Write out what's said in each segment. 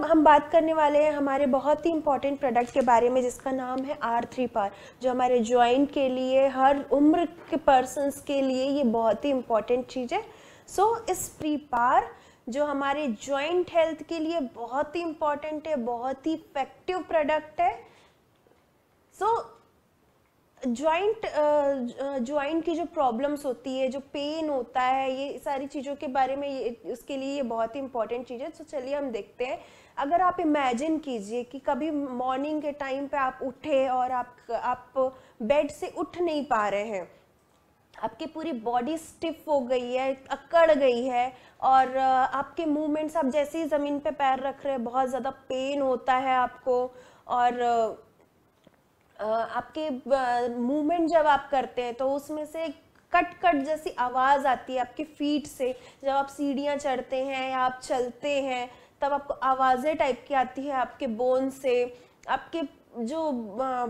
हम बात करने वाले हैं हमारे बहुत ही इंपॉर्टेंट प्रोडक्ट के बारे में जिसका नाम है आर थ्री पार जो हमारे ज्वाइंट के लिए हर उम्र के पर्सन के लिए ये बहुत ही इंपॉर्टेंट चीज़ है सो so, इस प्री पार जो हमारे ज्वाइंट हेल्थ के लिए बहुत ही इंपॉर्टेंट है बहुत ही इफेक्टिव प्रोडक्ट है सो ज्वाइंट ज्वाइंट की जो प्रॉब्लम्स होती है जो पेन होता है ये सारी चीज़ों के बारे में ये उसके लिए ये बहुत ही इंपॉर्टेंट चीज़ है तो चलिए हम देखते हैं अगर आप इमेजिन कीजिए कि कभी मॉर्निंग के टाइम पे आप उठे और आप आप बेड से उठ नहीं पा रहे हैं आपकी पूरी बॉडी स्टिफ हो गई है अकड़ गई है और आपके मूवमेंट्स आप जैसे ही ज़मीन पे पैर रख रहे हैं बहुत ज़्यादा पेन होता है आपको और आपके मूवमेंट जब आप करते हैं तो उसमें से कट कट जैसी आवाज़ आती है आपकी फीट से जब आप सीढ़ियाँ चढ़ते हैं या आप चलते हैं तब आपको आवाज़ें टाइप की आती है आपके बोन से आपके जो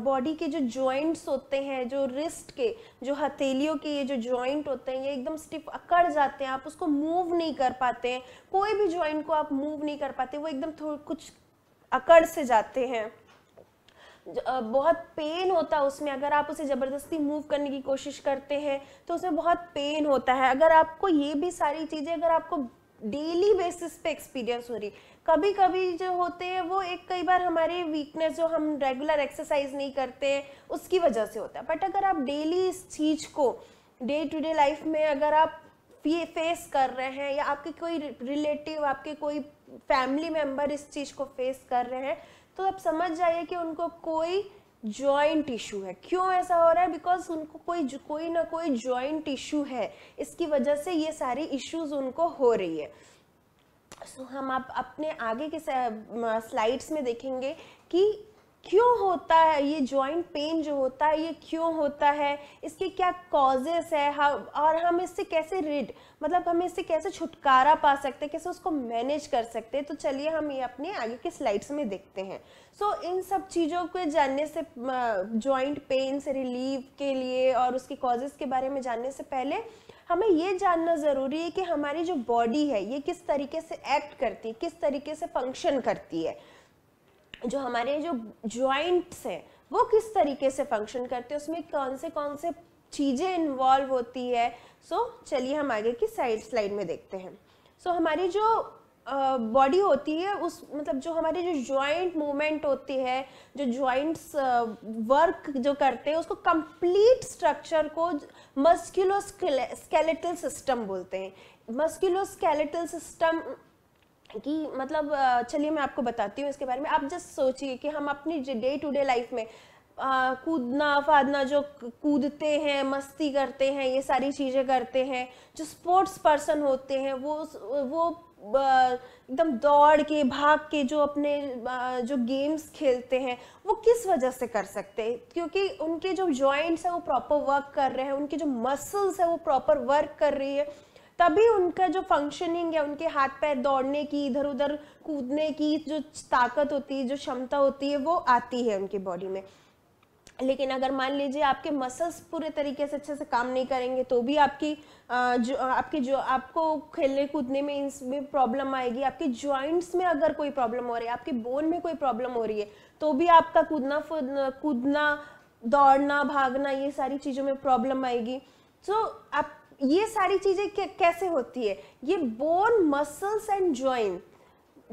बॉडी के जो जॉइंट्स होते हैं जो रिस्ट के जो हथेलियों के ये जो जॉइंट होते हैं ये एकदम स्टिफ अकड़ जाते हैं आप उसको मूव नहीं कर पाते हैं कोई भी जॉइंट को आप मूव नहीं कर पाते वो एकदम थोड़ा कुछ अकड़ से जाते हैं बहुत पेन होता है उसमें अगर आप उसे ज़बरदस्ती मूव करने की कोशिश करते हैं तो उसमें बहुत पेन होता है अगर आपको ये भी सारी चीज़ें अगर आपको डेली बेसिस पे एक्सपीरियंस हो रही कभी कभी जो होते हैं वो एक कई बार हमारे वीकनेस जो हम रेगुलर एक्सरसाइज नहीं करते हैं उसकी वजह से होता है बट अगर आप डेली इस चीज़ को डे टू डे लाइफ में अगर आप फेस कर रहे हैं या आपके कोई रिलेटिव आपके कोई फैमिली मेम्बर इस चीज़ को फेस कर रहे हैं तो आप समझ जाइए कि उनको कोई ज्वाइंट इशू है क्यों ऐसा हो रहा है बिकॉज उनको कोई कोई ना कोई ज्वाइंट इशू है इसकी वजह से ये सारी इश्यूज उनको हो रही है सो so, हम आप अपने आगे के स्लाइड्स में देखेंगे कि क्यों होता है ये जॉइंट पेन जो होता है ये क्यों होता है इसके क्या कॉजेस है हा और हम इससे कैसे रिड मतलब हम इससे कैसे छुटकारा पा सकते हैं कैसे उसको मैनेज कर सकते हैं तो चलिए हम ये अपने आगे के स्लाइड्स में देखते हैं सो so, इन सब चीज़ों को जानने से जॉइंट पेन से रिलीव के लिए और उसके कॉजेज़ के बारे में जानने से पहले हमें ये जानना ज़रूरी है कि हमारी जो बॉडी है ये किस तरीके से एक्ट करती है किस तरीके से फंक्शन करती है जो हमारे जो जॉइंट्स हैं वो किस तरीके से फंक्शन करते हैं उसमें कौन से कौन से चीज़ें इन्वॉल्व होती है सो so, चलिए हम आगे की साइड स्लाइड में देखते हैं सो so, हमारी जो बॉडी uh, होती है उस मतलब जो हमारे जो जॉइंट मूवमेंट होती है जो जॉइंट्स वर्क uh, जो करते हैं उसको कंप्लीट स्ट्रक्चर को मस्क्यूलोस्केलेटल स्केलेटल सिस्टम बोलते हैं मस्क्यूलो स्केलेटल सिस्टम कि मतलब चलिए मैं आपको बताती हूँ इसके बारे में आप जस्ट सोचिए कि हम अपनी डे टू डे लाइफ में कूदना फादना जो कूदते हैं मस्ती करते हैं ये सारी चीज़ें करते हैं जो स्पोर्ट्स पर्सन होते हैं वो वो एकदम दौड़ के भाग के जो अपने जो गेम्स खेलते हैं वो किस वजह से कर सकते हैं क्योंकि उनके जो जॉइंट्स हैं वो प्रॉपर वर्क कर रहे हैं उनके जो मसल्स हैं वो प्रॉपर वर्क कर रही है तभी उनका जो फंक्शनिंग है उनके हाथ पैर दौड़ने की इधर उधर कूदने की जो ताकत होती है जो क्षमता होती है वो आती है उनकी बॉडी में लेकिन अगर मान लीजिए आपके मसल्स पूरे तरीके से अच्छे से काम नहीं करेंगे तो भी आपकी जो आपकी जो आपको खेलने कूदने में इसमें प्रॉब्लम आएगी आपके जॉइंट्स में अगर कोई प्रॉब्लम हो रही है आपके बोन में कोई प्रॉब्लम हो रही है तो भी आपका कूदना कूदना दौड़ना भागना ये सारी चीज़ों में प्रॉब्लम आएगी सो so, आप ये सारी चीज़ें कैसे होती है ये बोन मसल्स एंड जॉइन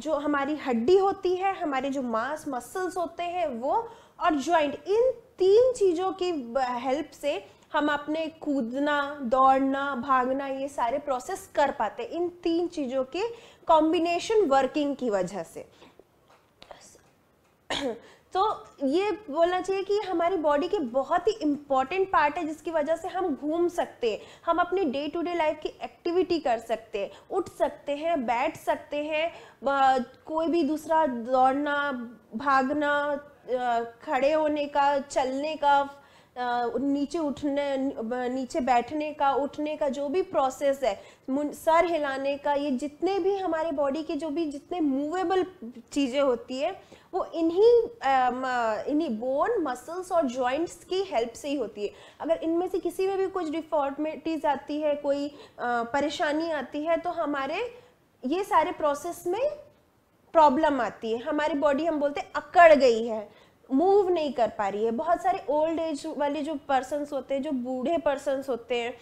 जो हमारी हड्डी होती है हमारे जो मांस मसल्स होते हैं वो और जॉइंट इन तीन चीज़ों की हेल्प से हम अपने कूदना दौड़ना भागना ये सारे प्रोसेस कर पाते इन तीन चीज़ों के कॉम्बिनेशन वर्किंग की वजह से तो ये बोलना चाहिए कि हमारी बॉडी के बहुत ही इम्पॉर्टेंट पार्ट है जिसकी वजह से हम घूम सकते हैं हम अपनी डे टू डे लाइफ की एक्टिविटी कर सकते हैं उठ सकते हैं बैठ सकते हैं कोई भी दूसरा दौड़ना भागना खड़े होने का चलने का नीचे उठने नीचे बैठने का उठने का जो भी प्रोसेस है सर हिलाने का ये जितने भी हमारे बॉडी के जो भी जितने मूवेबल चीज़ें होती है वो इन्हीं इन्हीं बोन मसल्स और जॉइंट्स की हेल्प से ही होती है अगर इनमें से किसी में भी कुछ डिफॉर्मेटीज आती है कोई परेशानी आती है तो हमारे ये सारे प्रोसेस में प्रॉब्लम आती है हमारी बॉडी हम बोलते हैं अकड़ गई है मूव नहीं कर पा रही है बहुत सारे ओल्ड एज वाले जो पर्सनस होते हैं जो बूढ़े पर्सनस होते हैं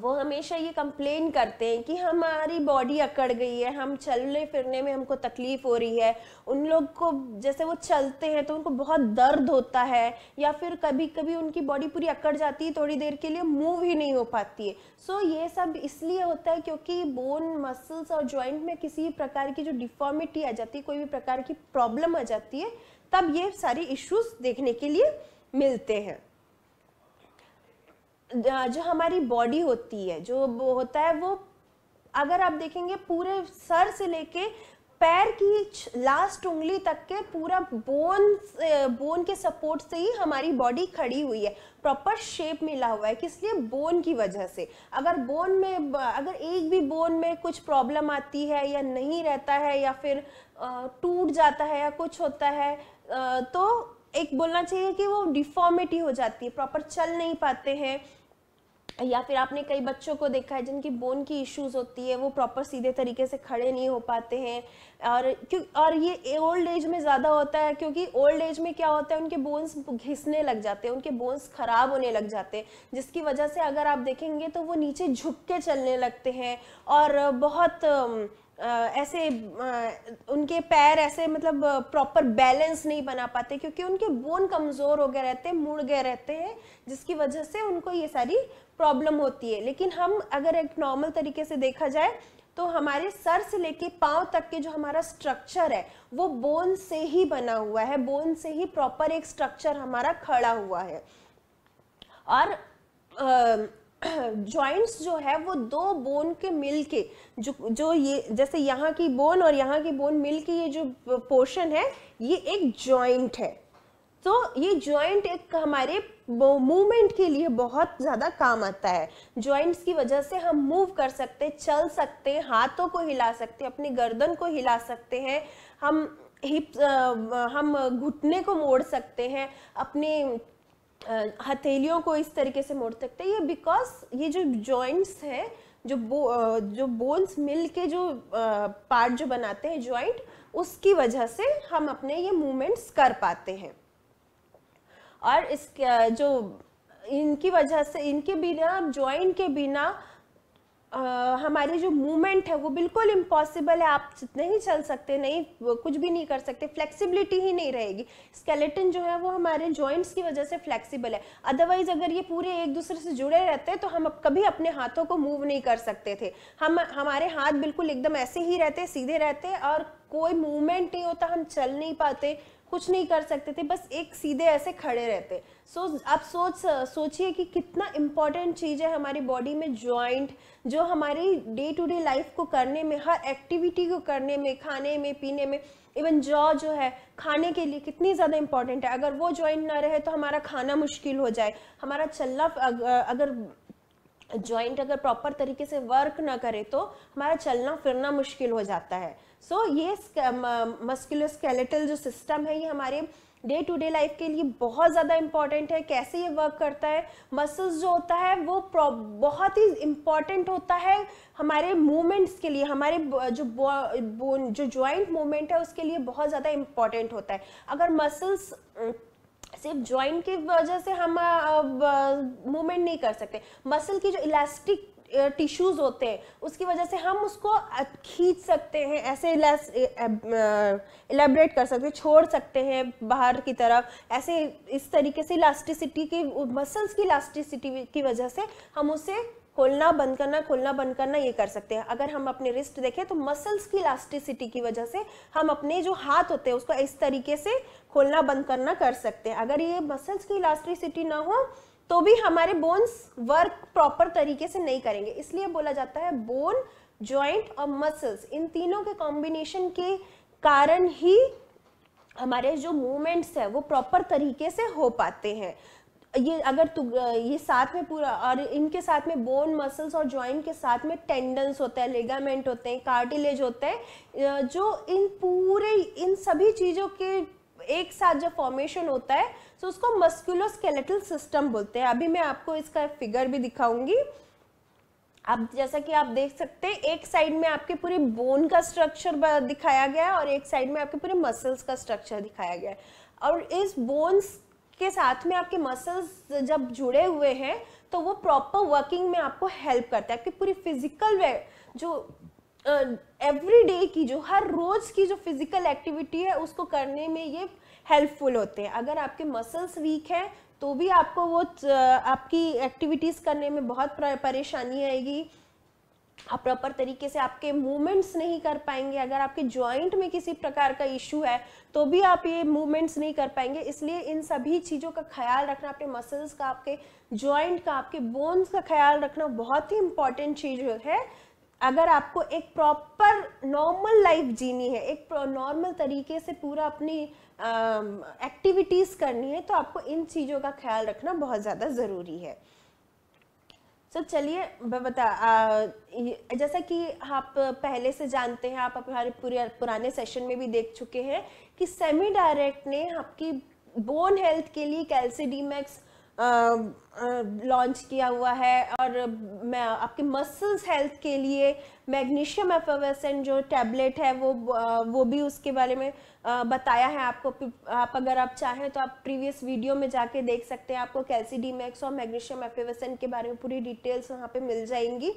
वो हमेशा ये कंप्लेन करते हैं कि हमारी बॉडी अकड़ गई है हम चलने फिरने में हमको तकलीफ़ हो रही है उन लोग को जैसे वो चलते हैं तो उनको बहुत दर्द होता है या फिर कभी कभी उनकी बॉडी पूरी अकड़ जाती है थोड़ी देर के लिए मूव ही नहीं हो पाती है सो so, ये सब इसलिए होता है क्योंकि बोन मसल्स और जॉइंट में किसी प्रकार की जो डिफॉर्मिटी आ जाती है कोई भी प्रकार की प्रॉब्लम आ जाती है तब ये सारी इश्यूज देखने के लिए मिलते हैं जो हमारी बॉडी होती है जो होता है वो अगर आप देखेंगे पूरे सर से लेके पैर की लास्ट उंगली तक के पूरा बोन बोन के सपोर्ट से ही हमारी बॉडी खड़ी हुई है प्रॉपर शेप मिला हुआ है किस लिए बोन की वजह से अगर बोन में अगर एक भी बोन में कुछ प्रॉब्लम आती है या नहीं रहता है या फिर टूट जाता है या कुछ होता है तो एक बोलना चाहिए कि वो डिफॉर्मिटी हो जाती है प्रॉपर चल नहीं पाते हैं या फिर आपने कई बच्चों को देखा है जिनकी बोन की इश्यूज होती है वो प्रॉपर सीधे तरीके से खड़े नहीं हो पाते हैं और क्यों और ये ओल्ड एज में ज़्यादा होता है क्योंकि ओल्ड एज में क्या होता है उनके बोन्स घिसने लग जाते हैं उनके बोन्स खराब होने लग जाते हैं जिसकी वजह से अगर आप देखेंगे तो वो नीचे झुक के चलने लगते हैं और बहुत ऐसे उनके पैर ऐसे मतलब प्रॉपर बैलेंस नहीं बना पाते क्योंकि उनके बोन कमज़ोर हो गए रहते हैं मुड़ गए रहते हैं जिसकी वजह से उनको ये सारी प्रॉब्लम होती है लेकिन हम अगर एक नॉर्मल तरीके से देखा जाए तो हमारे सर से लेके पाँव तक के जो हमारा स्ट्रक्चर है वो बोन से ही बना हुआ है बोन से ही प्रॉपर एक स्ट्रक्चर हमारा खड़ा हुआ है और जॉइंट्स जो है वो दो बोन के मिल के जो जो ये जैसे यहाँ की बोन और यहाँ की बोन मिल के ये जो पोर्शन है ये एक जॉइंट है तो ये जॉइंट एक हमारे मूवमेंट के लिए बहुत ज़्यादा काम आता है जॉइंट्स की वजह से हम मूव कर सकते चल सकते हाथों को हिला सकते अपनी गर्दन को हिला सकते हैं हम हिप हम घुटने को मोड़ सकते हैं अपने हथेलियों को इस तरीके से मोड़ सकते हैं ये बिकॉज ये जो जॉइंट्स हैं जो बो जो बोन्स मिल के जो पार्ट जो बनाते हैं जॉइंट उसकी वजह से हम अपने ये मूवमेंट्स कर पाते हैं और इस जो इनकी वजह से इनके बिना ज्वाइंट के बिना आ, हमारी जो मूवमेंट है वो बिल्कुल इम्पॉसिबल है आप जितने ही चल सकते नहीं कुछ भी नहीं कर सकते फ्लेक्सिबिलिटी ही नहीं रहेगी स्केलेटन जो है वो हमारे जॉइंट्स की वजह से फ्लेक्सिबल है अदरवाइज अगर ये पूरे एक दूसरे से जुड़े रहते तो हम कभी अपने हाथों को मूव नहीं कर सकते थे हम हमारे हाथ बिल्कुल एकदम ऐसे ही रहते सीधे रहते और कोई मूवमेंट नहीं होता हम चल नहीं पाते कुछ नहीं कर सकते थे बस एक सीधे ऐसे खड़े रहते सो so, आप सोच सोचिए कि कितना इम्पॉर्टेंट चीज़ है हमारी बॉडी में जॉइंट जो हमारी डे टू डे लाइफ को करने में हर एक्टिविटी को करने में खाने में पीने में इवन जॉ जो है खाने के लिए कितनी ज़्यादा इम्पॉर्टेंट है अगर वो जॉइंट ना रहे तो हमारा खाना मुश्किल हो जाए हमारा चलना अगर जॉइंट अगर प्रॉपर तरीके से वर्क ना करे तो हमारा चलना फिरना मुश्किल हो जाता है सो so, ये मस्कुलोस्केलेटल जो सिस्टम है ये हमारे डे टू डे लाइफ के लिए बहुत ज़्यादा इम्पॉर्टेंट है कैसे ये वर्क करता है मसल्स जो होता है वो बहुत ही इम्पॉर्टेंट होता है हमारे मूवमेंट्स के लिए हमारे जो बोन जो जॉइंट मूवमेंट है उसके लिए बहुत ज़्यादा इम्पॉर्टेंट होता है अगर मसल्स सिर्फ ज्वाइंट की वजह से हम मूवमेंट नहीं कर सकते मसल की जो इलास्टिक टिश्यूज होते हैं उसकी वजह से हम उसको खींच सकते हैं ऐसे इलेबरेट कर सकते हैं छोड़ सकते हैं बाहर की तरफ ऐसे इस तरीके से इलास्टिसिटी की मसल्स की इलास्टिसिटी की वजह से हम उसे खोलना बंद करना खोलना बंद करना ये कर सकते हैं अगर हम अपने रिस्ट देखें तो मसल्स की इलास्टिसिटी की वजह से हम अपने जो हाथ होते हैं उसको इस तरीके से खोलना बंद करना कर सकते हैं अगर ये मसल्स की इलास्टिसिटी ना हो तो भी हमारे बोन्स वर्क प्रॉपर तरीके से नहीं करेंगे इसलिए बोला जाता है बोन ज्वाइंट और मसल्स इन तीनों के कॉम्बिनेशन के कारण ही हमारे जो मूवमेंट्स है वो प्रॉपर तरीके से हो पाते हैं ये अगर ये साथ में पूरा और इनके साथ में बोन मसल्स और जॉइंट के साथ में टेंडन्स होते हैं लेगामेंट होते हैं कार्टिलेज होते हैं जो इन पूरे इन सभी चीज़ों के एक साथ जब फॉर्मेशन होता है तो उसको मस्कुलोस्केलेटल सिस्टम बोलते हैं अभी मैं आपको इसका फिगर भी दिखाऊंगी आप जैसा कि आप देख सकते हैं एक साइड में आपके पूरे बोन का स्ट्रक्चर दिखाया गया है और एक साइड में आपके पूरे मसल्स का स्ट्रक्चर दिखाया गया है और इस बोन्स के साथ में आपके मसल्स जब जुड़े हुए हैं तो वो प्रॉपर वर्किंग में आपको हेल्प करता है आपकी पूरी फिजिकल वे जो एवरी uh, डे की जो हर रोज़ की जो फिजिकल एक्टिविटी है उसको करने में ये हेल्पफुल होते हैं अगर आपके मसल्स वीक हैं तो भी आपको वो आपकी एक्टिविटीज़ करने में बहुत परेशानी आएगी आप हाँ, प्रॉपर तरीके से आपके मूवमेंट्स नहीं कर पाएंगे अगर आपके ज्वाइंट में किसी प्रकार का इश्यू है तो भी आप ये मूवमेंट्स नहीं कर पाएंगे इसलिए इन सभी चीज़ों का ख्याल रखना अपने मसल्स का आपके ज्वाइंट का आपके बोन्स का ख्याल रखना बहुत ही इंपॉर्टेंट चीज़ है अगर आपको एक प्रॉपर नॉर्मल लाइफ जीनी है एक नॉर्मल तरीके से पूरा अपनी एक्टिविटीज़ करनी है तो आपको इन चीज़ों का ख्याल रखना बहुत ज़्यादा ज़रूरी है सर चलिए बता आ, जैसा कि आप पहले से जानते हैं आप हमारे पूरे पुराने सेशन में भी देख चुके हैं कि सेमी डायरेक्ट ने आपकी बोन हेल्थ के लिए कैल्सी मैक्स लॉन्च किया हुआ है और मैं आपके मसल्स हेल्थ के लिए मैग्नीशियम एफोवेसेंट जो टैबलेट है वो वो भी उसके बारे में बताया है आपको आप अगर आप चाहें तो आप प्रीवियस वीडियो में जाके देख सकते हैं आपको कैलसी डी मैक्स और मैग्नीशियम एफोवेसेंट के बारे में पूरी डिटेल्स वहाँ पे मिल जाएंगी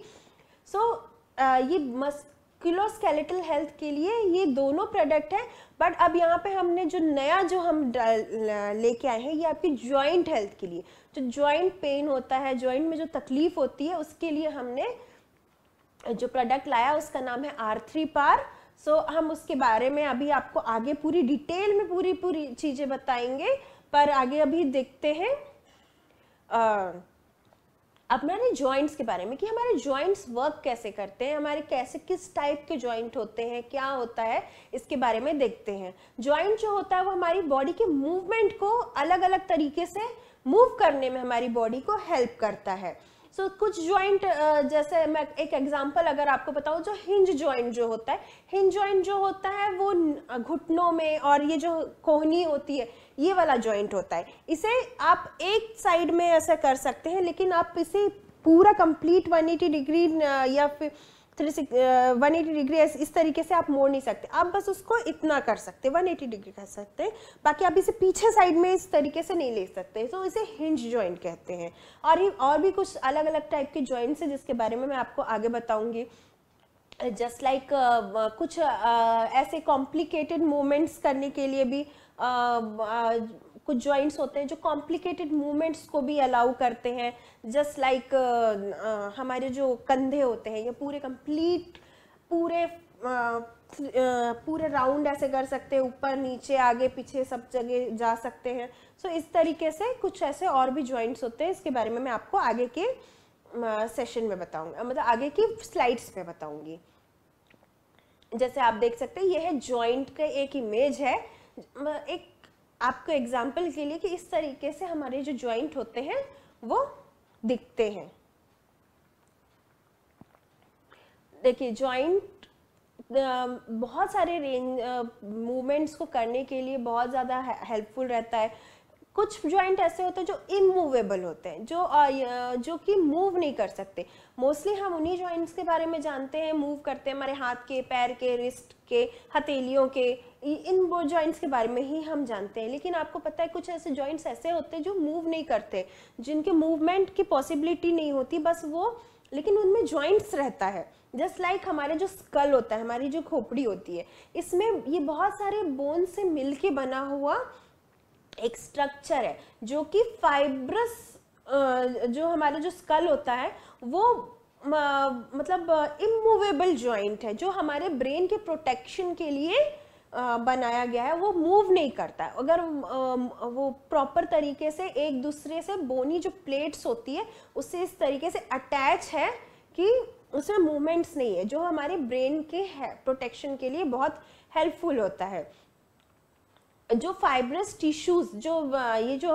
सो so, ये मस स्केलेटल हेल्थ के लिए ये दोनों प्रोडक्ट हैं बट अब यहाँ पे हमने जो नया जो हम लेके आए हैं ये आपकी जॉइंट हेल्थ के लिए जो जॉइंट पेन होता है जॉइंट में जो तकलीफ होती है उसके लिए हमने जो प्रोडक्ट लाया उसका नाम है आर थ्री पार सो so, हम उसके बारे में अभी आपको आगे पूरी डिटेल में पूरी पूरी चीज़ें बताएंगे पर आगे अभी देखते हैं आ, अब जॉइंट्स के बारे में कि हमारे जॉइंट्स वर्क कैसे करते हैं हमारे कैसे किस टाइप के जॉइंट होते हैं क्या होता है इसके बारे में देखते हैं जॉइंट जो होता है वो हमारी बॉडी के मूवमेंट को अलग अलग तरीके से मूव करने में हमारी बॉडी को हेल्प करता है सो so, कुछ ज्वाइंट जैसे मैं एक एग्जांपल अगर आपको बताऊं जो हिंज ज्वाइंट जो होता है हिंज ज्वाइंट जो होता है वो घुटनों में और ये जो कोहनी होती है ये वाला ज्वाइंट होता है इसे आप एक साइड में ऐसे कर सकते हैं लेकिन आप इसे पूरा कंप्लीट 180 डिग्री या फिर three six one eighty degree इस तरीके से आप मोड़ नहीं सकते आप बस उसको इतना कर सकते वन एटी डिग्री कर सकते हैं बाकी आप इसे पीछे साइड में इस तरीके से नहीं ले सकते तो इसे हिंज जॉइंट कहते हैं और ये और भी कुछ अलग अलग टाइप के जॉइंट्स हैं जिसके बारे में मैं आपको आगे बताऊँगी जस्ट लाइक like, uh, कुछ uh, ऐसे कॉम्प्लिकेटेड मोमेंट्स करने के लिए भी uh, कुछ जॉइंट्स होते हैं जो कॉम्प्लिकेटेड मूवमेंट्स को भी अलाउ करते हैं जस्ट लाइक like, uh, हमारे जो कंधे होते हैं ये पूरे कंप्लीट पूरे पूरे राउंड ऐसे कर सकते हैं ऊपर नीचे आगे पीछे सब जगह जा सकते हैं सो so, इस तरीके से कुछ ऐसे और भी ज्वाइंट्स होते हैं इसके बारे में मैं आपको आगे के सेशन में बताऊंगा मतलब आगे की स्लाइड्स में बताऊंगी जैसे आप देख सकते हैं यह है जॉइंट का एक इमेज है एक आपको एग्जाम्पल के लिए कि इस तरीके से हमारे जो ज्वाइंट होते हैं वो दिखते हैं देखिए ज्वाइंट बहुत सारे रेंज मूवमेंट्स को करने के लिए बहुत ज़्यादा हेल्पफुल रहता है कुछ जॉइंट ऐसे होते हैं जो इमूवेबल होते हैं जो जो कि मूव नहीं कर सकते मोस्टली हम उन्हीं जॉइंट्स के बारे में जानते हैं मूव करते हैं हमारे हाथ के पैर के रिस्ट के हथेलियों के इन वो जॉइंट्स के बारे में ही हम जानते हैं लेकिन आपको पता है कुछ ऐसे जॉइंट्स ऐसे होते हैं जो मूव नहीं करते जिनके मूवमेंट की पॉसिबिलिटी नहीं होती बस वो लेकिन उनमें जॉइंट्स रहता है जस्ट लाइक like हमारे जो स्कल होता है हमारी जो खोपड़ी होती है इसमें ये बहुत सारे बोन से मिल के बना हुआ एक स्ट्रक्चर है जो कि फाइब्रस जो हमारा जो स्कल होता है वो मतलब इमूवेबल जॉइंट है जो हमारे ब्रेन के प्रोटेक्शन के लिए बनाया गया है वो मूव नहीं करता है अगर वो प्रॉपर तरीके से एक दूसरे से बोनी जो प्लेट्स होती है उससे इस तरीके से अटैच है कि उसमें मूवमेंट्स नहीं है जो हमारे ब्रेन के प्रोटेक्शन के लिए बहुत हेल्पफुल होता है जो फाइब्रस टिश्यूज जो ये जो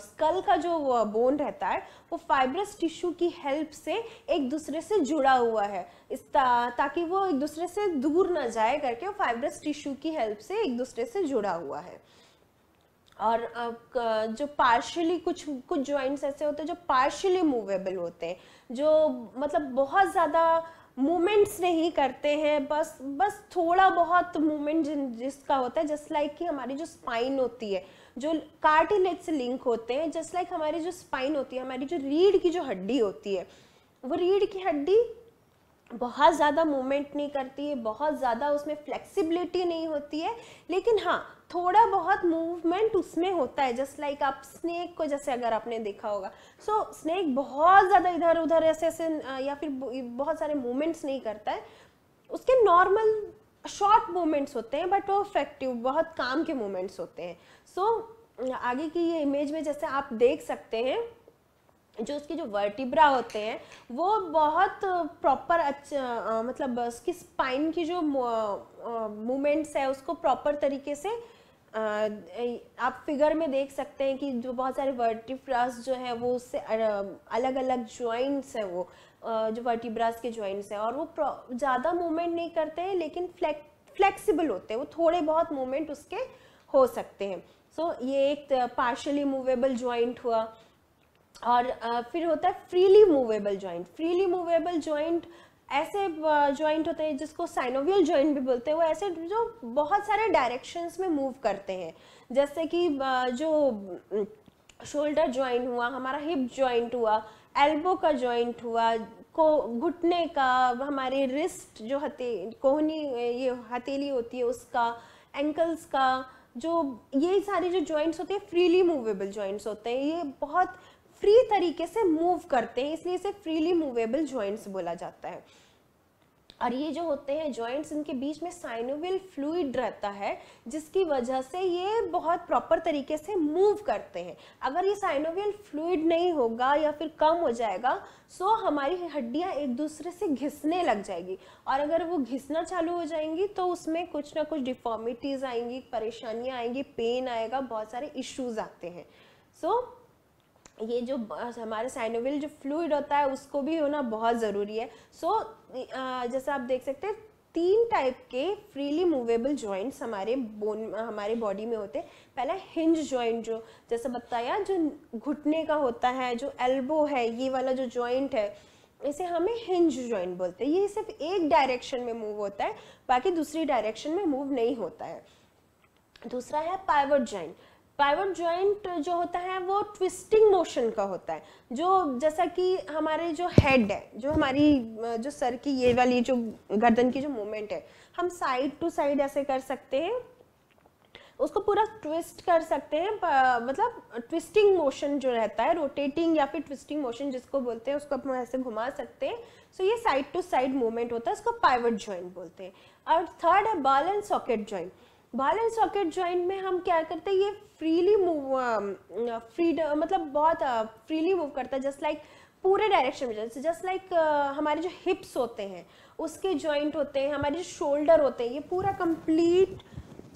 स्कल का जो बोन रहता है वो फाइब्रस टिश्यू की हेल्प से एक दूसरे से जुड़ा हुआ है इस ता, ताकि वो एक दूसरे से दूर ना जाए करके वो फाइब्रस टिश्यू की हेल्प से एक दूसरे से जुड़ा हुआ है और जो पार्शली कुछ कुछ ज्वाइंट्स ऐसे होते हैं जो पार्शली मूवेबल होते हैं जो मतलब बहुत ज़्यादा मूवमेंट्स नहीं करते हैं बस बस थोड़ा बहुत मूवमेंट जिसका होता है जस्ट लाइक like कि हमारी जो स्पाइन होती है जो कार्टिलेज से लिंक होते हैं जस्ट लाइक हमारी जो स्पाइन होती है हमारी जो रीढ़ की जो हड्डी होती है वो रीढ़ की हड्डी बहुत ज़्यादा मूवमेंट नहीं करती है बहुत ज़्यादा उसमें फ्लेक्सिबिलिटी नहीं होती है लेकिन हाँ थोड़ा बहुत मूवमेंट उसमें होता है जस्ट लाइक like आप स्नेक को जैसे अगर आपने देखा होगा सो so, स्नेक बहुत ज़्यादा इधर उधर ऐसे ऐसे या फिर बहुत सारे मूवमेंट्स नहीं करता है उसके नॉर्मल शॉर्ट मूवमेंट्स होते हैं बट वो इफेक्टिव बहुत काम के मूवमेंट्स होते हैं सो so, आगे की ये इमेज में जैसे आप देख सकते हैं जो उसके जो वर्टिब्रा होते हैं वो बहुत प्रॉपर अच्छा मतलब उसकी स्पाइन की जो मूवमेंट्स है उसको प्रॉपर तरीके से आप फिगर में देख सकते हैं कि जो बहुत सारे वर्टिब्रास जो है वो उससे अलग अलग जॉइंट्स हैं वो जो वर्टिब्रास के जॉइंट्स हैं और वो ज़्यादा मूवमेंट नहीं करते हैं लेकिन फ्लेक्सिबल होते हैं वो थोड़े बहुत मूवमेंट उसके हो सकते हैं सो so, ये एक पार्शली मूवेबल जॉइंट हुआ और फिर होता है freely movable joint freely movable joint ऐसे जॉइंट होते हैं जिसको साइनोवियल जॉइंट भी बोलते हैं वो ऐसे जो बहुत सारे डायरेक्शंस में मूव करते हैं जैसे कि जो शोल्डर जॉइंट हुआ हमारा हिप जॉइंट हुआ एल्बो का जॉइंट हुआ को घुटने का हमारे रिस्ट जो हथे कोहनी ये हथेली होती है उसका एंकल्स का जो ये सारे जो जॉइंट्स होते हैं फ्रीली मूवेबल जॉइंट्स होते हैं ये बहुत फ्री तरीके से मूव करते हैं इसलिए इसे फ्रीली मूवेबल जॉइंट्स बोला जाता है और ये जो होते हैं जॉइंट्स इनके बीच में साइनोविल फ्लूड रहता है जिसकी वजह से ये बहुत प्रॉपर तरीके से मूव करते हैं अगर ये साइनोविल फ्लूड नहीं होगा या फिर कम हो जाएगा सो हमारी हड्डियाँ एक दूसरे से घिसने लग जाएगी और अगर वो घिसना चालू हो जाएंगी तो उसमें कुछ ना कुछ डिफॉर्मिटीज़ आएंगी परेशानियाँ आएंगी पेन आएगा बहुत सारे इश्यूज़ आते हैं सो so, ये जो हमारे साइनोविल जो फ्लूड होता है उसको भी होना बहुत ज़रूरी है सो so, जैसा आप देख सकते हैं तीन टाइप के फ्रीली मूवेबल जॉइंट्स हमारे बोन हमारे बॉडी में होते हैं पहला हिंज जॉइंट जो जैसे बताया जो घुटने का होता है जो एल्बो है ये वाला जो जॉइंट है इसे हमें हिंज जॉइंट बोलते हैं ये सिर्फ एक डायरेक्शन में मूव होता है बाकी दूसरी डायरेक्शन में मूव नहीं होता है दूसरा है पाइवर्ट जॉइंट पाइवट जॉइंट जो होता है वो ट्विस्टिंग मोशन का होता है जो जैसा कि हमारे जो हेड है जो हमारी जो सर की ये वाली जो गर्दन की जो मूवमेंट है हम साइड टू साइड ऐसे कर सकते हैं उसको पूरा ट्विस्ट कर सकते हैं मतलब ट्विस्टिंग मोशन जो रहता है रोटेटिंग या फिर ट्विस्टिंग मोशन जिसको बोलते हैं उसको अपन ऐसे घुमा सकते हैं सो so, ये साइड टू साइड मूवमेंट होता है उसको पाइवट जॉइंट बोलते हैं और थर्ड है ball and socket joint ball and socket joint में हम क्या करते हैं ये फ्रीली मूव फ्रीडम मतलब बहुत फ्रीली uh, मूव करता है जस्ट लाइक पूरे डायरेक्शन में जैसे जस्ट लाइक uh, हमारे जो हिप्स होते हैं उसके जॉइंट होते हैं हमारे जो शोल्डर होते हैं ये पूरा कंप्लीट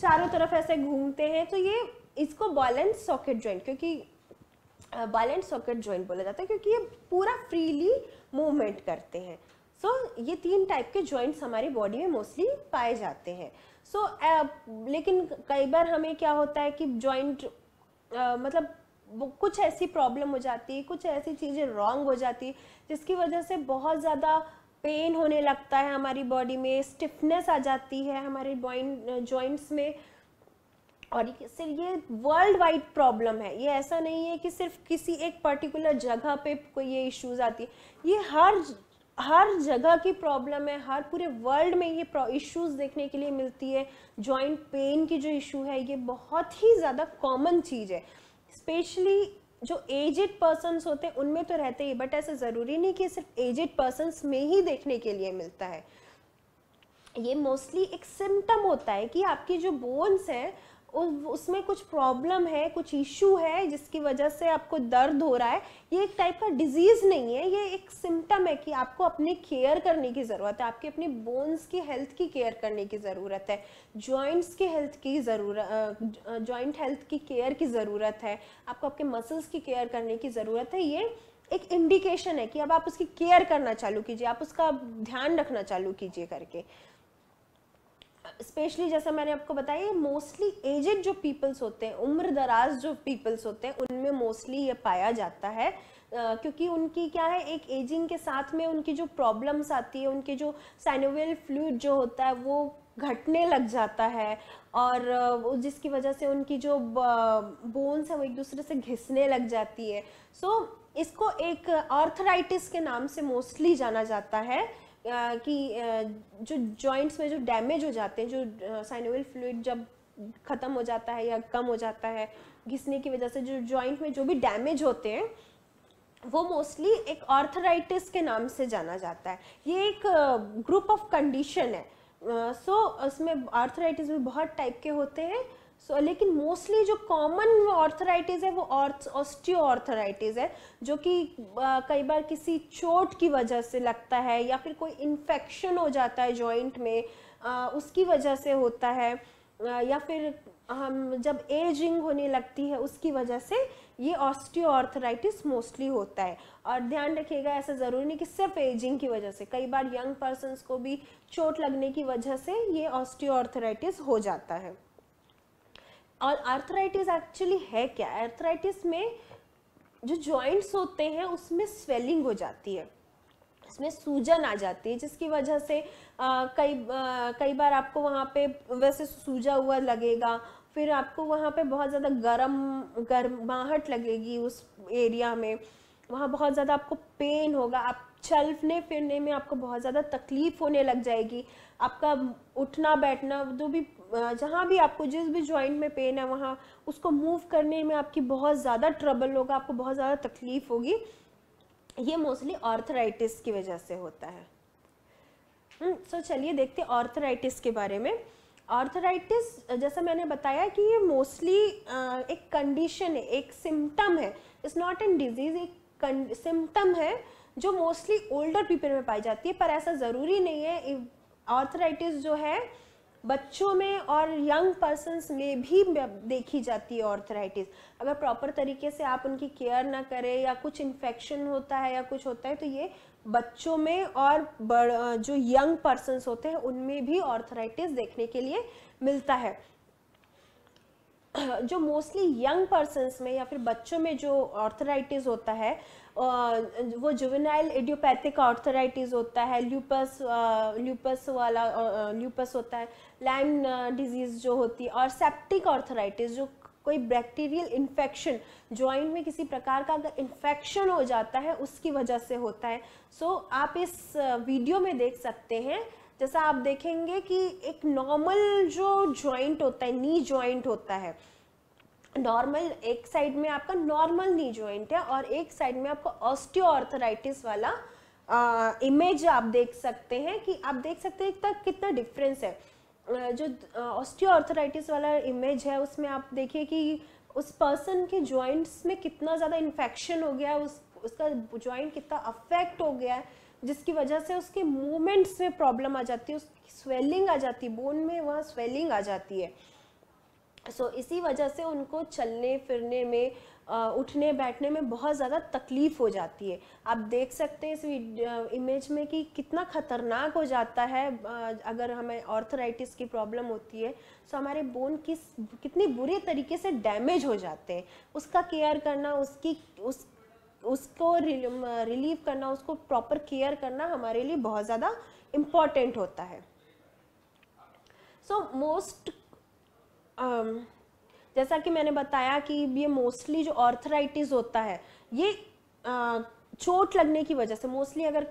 चारों तरफ ऐसे घूमते हैं तो ये इसको बॉलेंस सॉकेट जॉइंट क्योंकि बॉलेंस सॉकेट जॉइंट बोला जाता है क्योंकि ये पूरा फ्रीली मूवमेंट करते हैं सो so, ये तीन टाइप के जॉइंट्स हमारी बॉडी में मोस्टली पाए जाते हैं सो so, uh, लेकिन कई बार हमें क्या होता है कि जॉइंट uh, मतलब कुछ ऐसी प्रॉब्लम हो जाती है कुछ ऐसी चीज़ें रॉन्ग हो जाती है जिसकी वजह से बहुत ज़्यादा पेन होने लगता है हमारी बॉडी में स्टिफनेस आ जाती है हमारे जॉइंट्स में और सिर्फ ये वर्ल्ड वाइड प्रॉब्लम है ये ऐसा नहीं है कि सिर्फ किसी एक पर्टिकुलर जगह पे कोई ये इश्यूज आती है ये हर हर जगह की प्रॉब्लम है हर पूरे वर्ल्ड में ये इश्यूज देखने के लिए मिलती है जॉइंट पेन की जो इशू है ये बहुत ही ज़्यादा कॉमन चीज़ है स्पेशली जो एजेड पर्सनस होते हैं उनमें तो रहते ही बट ऐसा ज़रूरी नहीं कि सिर्फ एजेड पर्सन में ही देखने के लिए मिलता है ये मोस्टली एक सिम्टम होता है कि आपकी जो बोन्स हैं उसमें कुछ प्रॉब्लम है कुछ इशू है जिसकी वजह से आपको दर्द हो रहा है ये एक टाइप का डिजीज़ नहीं है ये एक सिम्टम है कि आपको अपने केयर करने की ज़रूरत है आपके अपने बोन्स की हेल्थ की केयर करने की ज़रूरत है जॉइंट्स की हेल्थ की ज़रूरत जॉइंट हेल्थ की केयर की ज़रूरत है आपको आपके मसल्स की केयर करने की ज़रूरत है ये एक इंडिकेशन है कि अब आप उसकी केयर करना चालू कीजिए आप उसका ध्यान रखना चालू कीजिए करके स्पेशली जैसा मैंने आपको बताया मोस्टली एजेड जो पीपल्स होते हैं उम्र दराज जो पीपल्स होते हैं उनमें मोस्टली ये पाया जाता है Uh, क्योंकि उनकी क्या है एक एजिंग के साथ में उनकी जो प्रॉब्लम्स आती है उनके जो साइनोवेल फ्लूड जो होता है वो घटने लग जाता है और जिसकी वजह से उनकी जो बोन्स है वो एक दूसरे से घिसने लग जाती है सो so, इसको एक ऑर्थराइटिस के नाम से मोस्टली जाना जाता है कि जो जॉइंट्स में जो डैमेज हो जाते हैं जो साइनोवल फ्लूड जब ख़त्म हो जाता है या कम हो जाता है घिसने की वजह से जो जॉइंट में जो भी डैमेज होते हैं वो मोस्टली एक ऑर्थराइटिस के नाम से जाना जाता है ये एक ग्रुप ऑफ कंडीशन है सो uh, so, आर्थराइटिस भी बहुत टाइप के होते हैं सो so, लेकिन मोस्टली जो कॉमन ऑर्थराइटिस है वो ऑस्टियो ऑर्थराइटिस है जो कि कई बार किसी चोट की वजह से लगता है या फिर कोई इन्फेक्शन हो जाता है जॉइंट में आ, उसकी वजह से होता है आ, या फिर हम जब एजिंग होने लगती है उसकी वजह से ये ऑस्टियोआर्थराइटिस मोस्टली होता है और ध्यान रखिएगा ऐसा ज़रूरी नहीं कि सिर्फ एजिंग की वजह से कई बार यंग पर्सनस को भी चोट लगने की वजह से ये ऑस्टियोआर्थराइटिस हो जाता है और आर्थराइटिस एक्चुअली है क्या आर्थराइटिस में जो जॉइंट्स होते हैं उसमें स्वेलिंग हो जाती है इसमें सूजन आ जाती है जिसकी वजह से आ, कई आ, कई बार आपको वहाँ पे वैसे सूजा हुआ लगेगा फिर आपको वहाँ पे बहुत ज़्यादा गर्म गर्माहट लगेगी उस एरिया में वहाँ बहुत ज़्यादा आपको पेन होगा आप चलने फिरने में आपको बहुत ज़्यादा तकलीफ़ होने लग जाएगी आपका उठना बैठना जो भी जहाँ भी आपको जिस भी जॉइंट में पेन है वहाँ उसको मूव करने में आपकी बहुत ज़्यादा ट्रबल होगा आपको बहुत ज़्यादा तकलीफ होगी ये मोस्टली ऑर्थराइटिस की वजह से होता है सो हम्म, so, चलिए देखते हैं ऑर्थराइटिस के बारे में ऑर्थराइटिस जैसा मैंने बताया कि ये मोस्टली एक कंडीशन है एक सिम्टम है इट्स नॉट एन डिजीज एक सिम्टम है जो मोस्टली ओल्डर पीपल में पाई जाती है पर ऐसा ज़रूरी नहीं है ऑर्थराइटिस जो है बच्चों में और यंग पर्सन में भी देखी जाती है ऑर्थराइटिस अगर प्रॉपर तरीके से आप उनकी केयर ना करें या कुछ इन्फेक्शन होता है या कुछ होता है तो ये बच्चों में और जो यंग पर्सन होते हैं उनमें भी ऑर्थराइटिस देखने के लिए मिलता है जो मोस्टली यंग पर्सन में या फिर बच्चों में जो ऑर्थराइटिस होता है वो जुवेनाइल एडियोपैथिक आर्थराइटिस होता है ल्यूपस ल्यूपस वाला ल्यूपस होता है लाइम डिजीज़ जो होती है और सेप्टिक आर्थराइटिस जो कोई बैक्टीरियल इन्फेक्शन जॉइंट में किसी प्रकार का अगर इन्फेक्शन हो जाता है उसकी वजह से होता है सो so, आप इस वीडियो में देख सकते हैं जैसा आप देखेंगे कि एक नॉर्मल जो जॉइंट होता है नी जॉइंट होता है नॉर्मल एक साइड में आपका नॉर्मल नी ज्वाइंट है और एक साइड में आपका ऑस्टियोआर्थराइटिस वाला इमेज आप देख सकते हैं कि आप देख सकते हैं तक कितना डिफरेंस है जो ऑस्टियोआर्थराइटिस वाला इमेज है उसमें आप देखिए कि उस पर्सन के जॉइंट्स में कितना ज़्यादा इन्फेक्शन हो गया है उस उसका जॉइंट कितना अफेक्ट हो गया है जिसकी वजह से उसके मूवमेंट्स में प्रॉब्लम आ जाती है उसकी स्वेलिंग आ जाती है बोन में वहाँ स्वेलिंग आ जाती है सो so, इसी वजह से उनको चलने फिरने में उठने बैठने में बहुत ज़्यादा तकलीफ़ हो जाती है आप देख सकते हैं इस इमेज में कि कितना ख़तरनाक हो जाता है अगर हमें ऑर्थराइटिस की प्रॉब्लम होती है सो तो हमारे बोन किस कितनी बुरे तरीके से डैमेज हो जाते हैं उसका केयर करना उसकी उस उसको रिलीव करना उसको प्रॉपर केयर करना हमारे लिए बहुत ज़्यादा इम्पॉर्टेंट होता है सो मोस्ट um, जैसा कि मैंने बताया कि ये मोस्टली जो ऑर्थराइटिस होता है ये uh, चोट लगने की वजह से मोस्टली अगर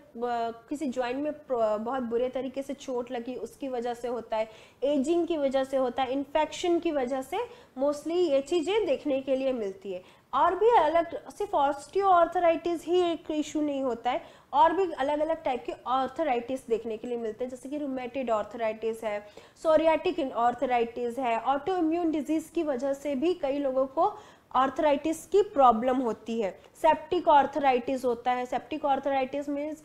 किसी जॉइंट में बहुत बुरे तरीके से चोट लगी उसकी वजह से होता है एजिंग की वजह से होता है इन्फेक्शन की वजह से मोस्टली ये चीज़ें देखने के लिए मिलती है और भी अलग सिर्फ ऑस्टियो ऑर्थराइटिस ही एक इशू नहीं होता है और भी अलग अलग टाइप के ऑर्थराइटिस देखने के लिए मिलते हैं जैसे कि रोमेटेड ऑर्थराइटिस है सोरियाटिक ऑर्थराइटिस है ऑटो इम्यून डिजीज़ की वजह से भी कई लोगों को ऑर्थराइटिस की प्रॉब्लम होती है सेप्टिक ऑर्थराइटिस होता है सेप्टिक ऑर्थराइटिस मीन्स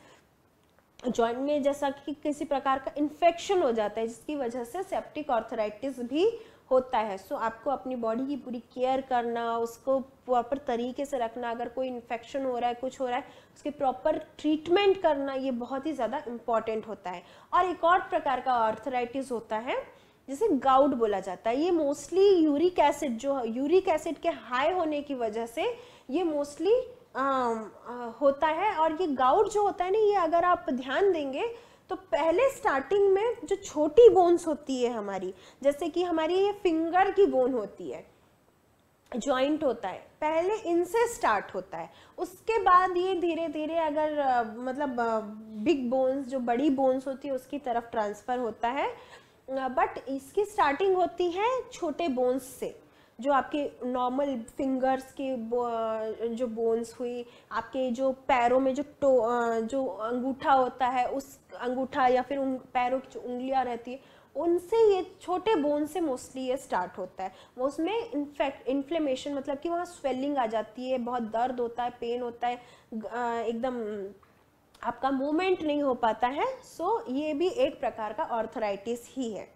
जॉइंट में जैसा कि किसी प्रकार का इन्फेक्शन हो जाता है जिसकी वजह से सेप्टिक ऑर्थराइटिस भी होता है सो so, आपको अपनी बॉडी की पूरी केयर करना उसको प्रॉपर तरीके से रखना अगर कोई इन्फेक्शन हो रहा है कुछ हो रहा है उसके प्रॉपर ट्रीटमेंट करना ये बहुत ही ज़्यादा इम्पॉर्टेंट होता है और एक और प्रकार का आर्थराइटिस होता है जिसे गाउट बोला जाता है ये मोस्टली यूरिक एसिड जो यूरिक एसिड के हाई होने की वजह से ये मोस्टली होता है और ये गाउट जो होता है ना ये अगर आप ध्यान देंगे तो पहले स्टार्टिंग में जो छोटी बोन्स होती है हमारी जैसे कि हमारी ये फिंगर की बोन होती है ज्वाइंट होता है पहले इनसे स्टार्ट होता है उसके बाद ये धीरे धीरे अगर मतलब बिग बोन्स जो बड़ी बोन्स होती है उसकी तरफ ट्रांसफ़र होता है बट इसकी स्टार्टिंग होती है छोटे बोन्स से जो आपके नॉर्मल फिंगर्स के जो बोन्स हुई आपके जो पैरों में जो टो जो अंगूठा होता है उस अंगूठा या फिर उन पैरों की जो उंगलियाँ रहती है उनसे ये छोटे बोन से मोस्टली ये स्टार्ट होता है वो उसमें इन्फेक्ट इन्फ्लेमेशन मतलब कि वहाँ स्वेलिंग आ जाती है बहुत दर्द होता है पेन होता है एकदम आपका मूवमेंट नहीं हो पाता है सो ये भी एक प्रकार का ऑर्थराइटिस ही है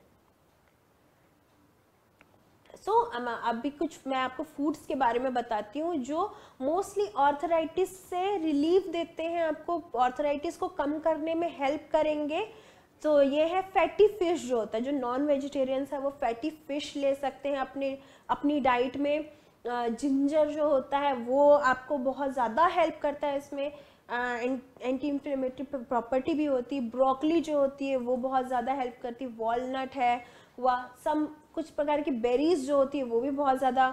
सो तो, so, अभी कुछ मैं आपको फूड्स के बारे में बताती हूँ जो मोस्टली ऑर्थराइटिस से रिलीफ देते हैं आपको ऑर्थराइटिस को कम करने में हेल्प करेंगे तो ये है फैटी फिश जो होता है जो नॉन वेजिटेरियंस है वो फैटी फिश ले सकते हैं अपने अपनी डाइट में जिंजर जो होता है वो आपको बहुत ज़्यादा हेल्प करता है इसमें एंटी इन्फ्लेमेटरी प्रॉपर्टी भी होती है ब्रोकली जो होती है वो बहुत ज़्यादा हेल्प करती है वॉलनट है हुआ सम कुछ प्रकार की बेरीज जो होती है वो भी बहुत ज़्यादा